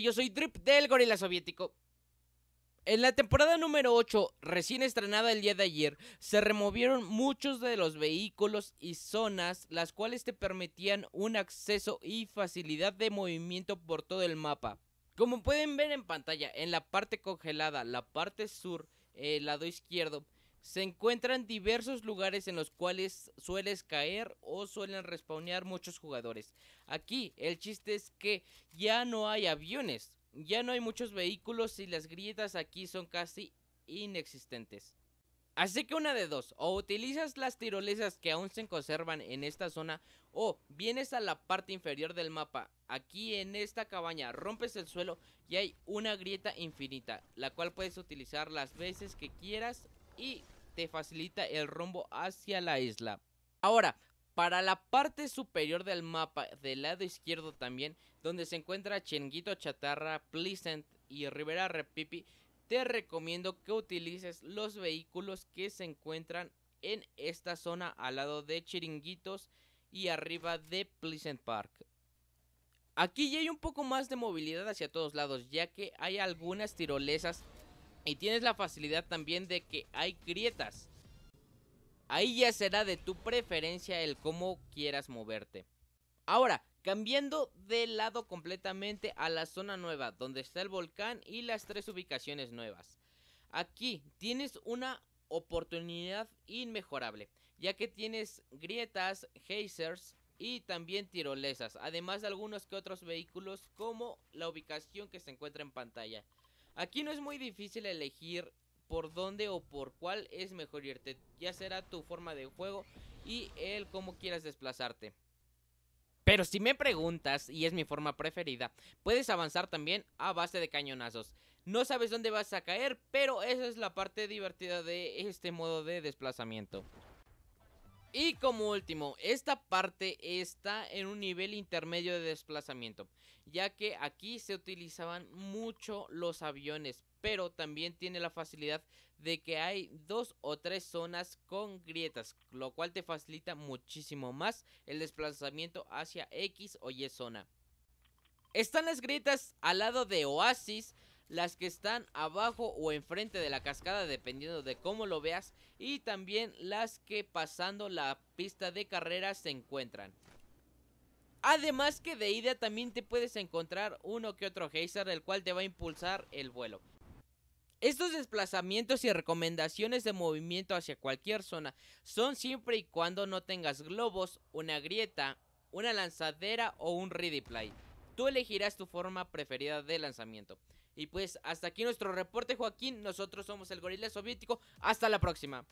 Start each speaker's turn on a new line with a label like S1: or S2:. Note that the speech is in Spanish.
S1: Yo soy Drip del Gorila Soviético. En la temporada número 8, recién estrenada el día de ayer, se removieron muchos de los vehículos y zonas las cuales te permitían un acceso y facilidad de movimiento por todo el mapa. Como pueden ver en pantalla, en la parte congelada, la parte sur, eh, el lado izquierdo, se encuentran diversos lugares en los cuales sueles caer o suelen respawnear muchos jugadores. Aquí el chiste es que ya no hay aviones, ya no hay muchos vehículos y las grietas aquí son casi inexistentes. Así que una de dos, o utilizas las tirolesas que aún se conservan en esta zona o vienes a la parte inferior del mapa, aquí en esta cabaña rompes el suelo y hay una grieta infinita, la cual puedes utilizar las veces que quieras y te facilita el rumbo hacia la isla. Ahora, para la parte superior del mapa, del lado izquierdo también, donde se encuentra Chinguito Chatarra, Pleasant y Rivera Repipi, te recomiendo que utilices los vehículos que se encuentran en esta zona al lado de Chiringuitos y arriba de Pleasant Park. Aquí ya hay un poco más de movilidad hacia todos lados, ya que hay algunas tirolesas y tienes la facilidad también de que hay grietas. Ahí ya será de tu preferencia el cómo quieras moverte. Ahora, cambiando de lado completamente a la zona nueva, donde está el volcán y las tres ubicaciones nuevas. Aquí tienes una oportunidad inmejorable, ya que tienes grietas, geysers y también tirolesas, además de algunos que otros vehículos como la ubicación que se encuentra en pantalla. Aquí no es muy difícil elegir por dónde o por cuál es mejor irte. Ya será tu forma de juego y el cómo quieras desplazarte. Pero si me preguntas, y es mi forma preferida, puedes avanzar también a base de cañonazos. No sabes dónde vas a caer, pero esa es la parte divertida de este modo de desplazamiento. Y como último, esta parte está en un nivel intermedio de desplazamiento, ya que aquí se utilizaban mucho los aviones, pero también tiene la facilidad de que hay dos o tres zonas con grietas, lo cual te facilita muchísimo más el desplazamiento hacia X o Y zona. Están las grietas al lado de Oasis, las que están abajo o enfrente de la cascada dependiendo de cómo lo veas y también las que pasando la pista de carreras se encuentran. Además que de ida también te puedes encontrar uno que otro geyser el cual te va a impulsar el vuelo. Estos desplazamientos y recomendaciones de movimiento hacia cualquier zona son siempre y cuando no tengas globos, una grieta, una lanzadera o un ready play. Tú elegirás tu forma preferida de lanzamiento. Y pues hasta aquí nuestro reporte, Joaquín. Nosotros somos el Gorila Soviético. Hasta la próxima.